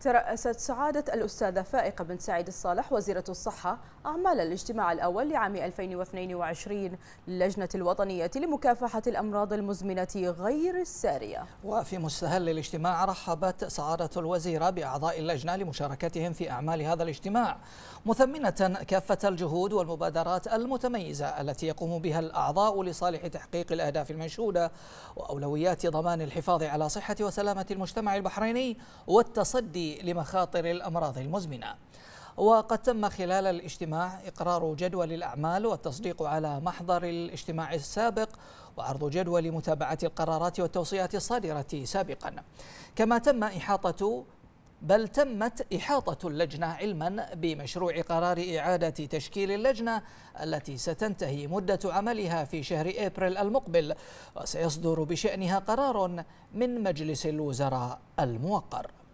ترأست سعادة الأستاذة فائقة بن سعيد الصالح وزيرة الصحة أعمال الاجتماع الأول لعام 2022 للجنة الوطنية لمكافحة الأمراض المزمنة غير السارية وفي مستهل الاجتماع رحبت سعادة الوزيرة بأعضاء اللجنة لمشاركتهم في أعمال هذا الاجتماع مثمنة كافة الجهود والمبادرات المتميزة التي يقوم بها الأعضاء لصالح تحقيق الأهداف المنشودة وأولويات ضمان الحفاظ على صحة وسلامة المجتمع البحريني والتصدي لمخاطر الأمراض المزمنة وقد تم خلال الاجتماع إقرار جدول الأعمال والتصديق على محضر الاجتماع السابق وعرض جدول متابعة القرارات والتوصيات الصادرة سابقا كما تم إحاطة بل تمت إحاطة اللجنة علما بمشروع قرار إعادة تشكيل اللجنة التي ستنتهي مدة عملها في شهر إبريل المقبل وسيصدر بشأنها قرار من مجلس الوزراء الموقر